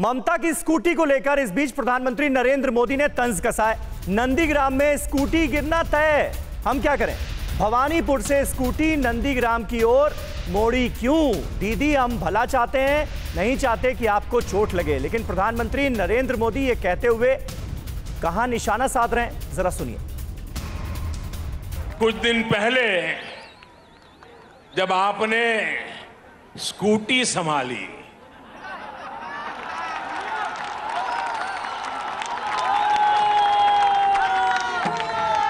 ममता की स्कूटी को लेकर इस बीच प्रधानमंत्री नरेंद्र मोदी ने तंज कसाए नंदीग्राम में स्कूटी गिरना तय हम क्या करें भवानीपुर से स्कूटी नंदीग्राम की ओर मोड़ी क्यों दीदी हम भला चाहते हैं नहीं चाहते कि आपको चोट लगे लेकिन प्रधानमंत्री नरेंद्र मोदी ये कहते हुए कहा निशाना साध रहे हैं जरा सुनिए कुछ दिन पहले जब आपने स्कूटी संभाली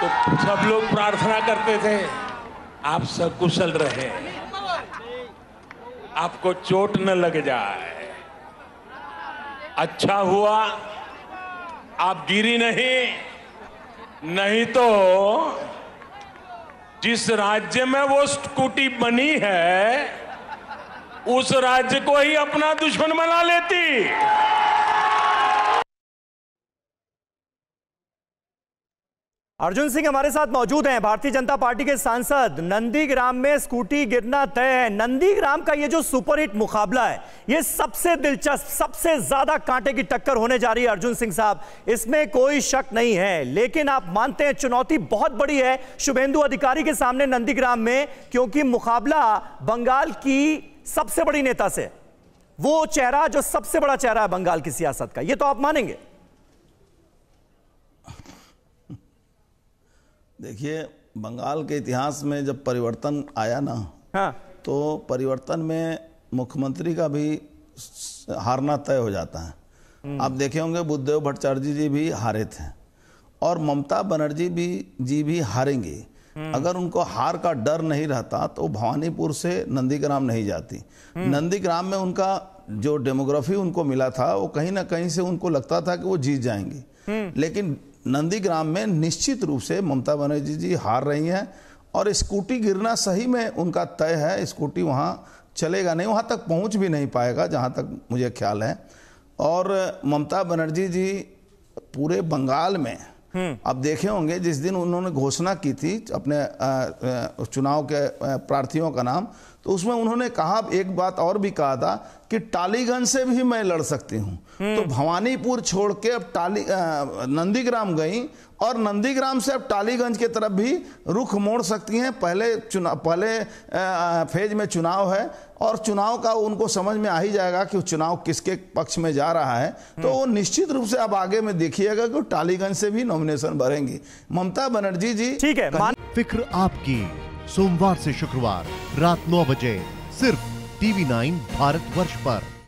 तो सब लोग प्रार्थना करते थे आप सब कुशल रहे आपको चोट न लग जाए अच्छा हुआ आप गिरी नहीं नहीं तो जिस राज्य में वो स्कूटी बनी है उस राज्य को ही अपना दुश्मन बना लेती अर्जुन सिंह हमारे साथ मौजूद हैं भारतीय जनता पार्टी के सांसद नंदीग्राम में स्कूटी गिरना तय है नंदीग्राम का ये जो सुपरहिट मुकाबला है ये सबसे दिलचस्प सबसे ज्यादा कांटे की टक्कर होने जा रही है अर्जुन सिंह साहब इसमें कोई शक नहीं है लेकिन आप मानते हैं चुनौती बहुत बड़ी है शुभेंदु अधिकारी के सामने नंदीग्राम में क्योंकि मुकाबला बंगाल की सबसे बड़ी नेता से वो चेहरा जो सबसे बड़ा चेहरा है बंगाल की सियासत का ये तो आप मानेंगे देखिए बंगाल के इतिहास में जब परिवर्तन आया ना हाँ तो परिवर्तन में मुख्यमंत्री का भी हारना तय हो जाता है हम्म। आप देखे होंगे बुद्धदेव भट्टाचार्य जी भी हारे थे और ममता बनर्जी भी जी भी हारेंगे हम्म। अगर उनको हार का डर नहीं रहता तो भवानीपुर से नंदीग्राम नहीं जाती हम्म। नंदीग्राम में उनका जो डेमोग्राफी उनको मिला था वो कहीं ना कहीं से उनको लगता था कि वो जीत जाएंगे लेकिन नंदीग्राम में निश्चित रूप से ममता बनर्जी जी हार रही हैं और स्कूटी गिरना सही में उनका तय है स्कूटी वहाँ चलेगा नहीं वहाँ तक पहुँच भी नहीं पाएगा जहाँ तक मुझे ख्याल है और ममता बनर्जी जी पूरे बंगाल में अब हम्म। देखे होंगे जिस दिन उन्होंने घोषणा की थी अपने चुनाव के प्रार्थियों का नाम तो उसमें उन्होंने कहा एक बात और भी कहा था कि टालीगंज से भी मैं लड़ सकती हूँ हम्म। तो भवानीपुर छोड़ के अब टाली नंदीग्राम गई और नंदीग्राम से अब टालीगंज के तरफ भी रुख मोड़ सकती हैं पहले चुनाव पहले फेज में चुनाव है और चुनाव का उनको समझ में आ ही जाएगा कि चुनाव किसके पक्ष में जा रहा है तो हम्म। वो निश्चित रूप से आप आगे में देखिएगा कि टालीगंज से भी नॉमिनेशन भरेंगी ममता बनर्जी जी ठीक है फिक्र आपकी सोमवार से शुक्रवार रात नौ बजे सिर्फ टीवी नाइन भारत वर्ष पर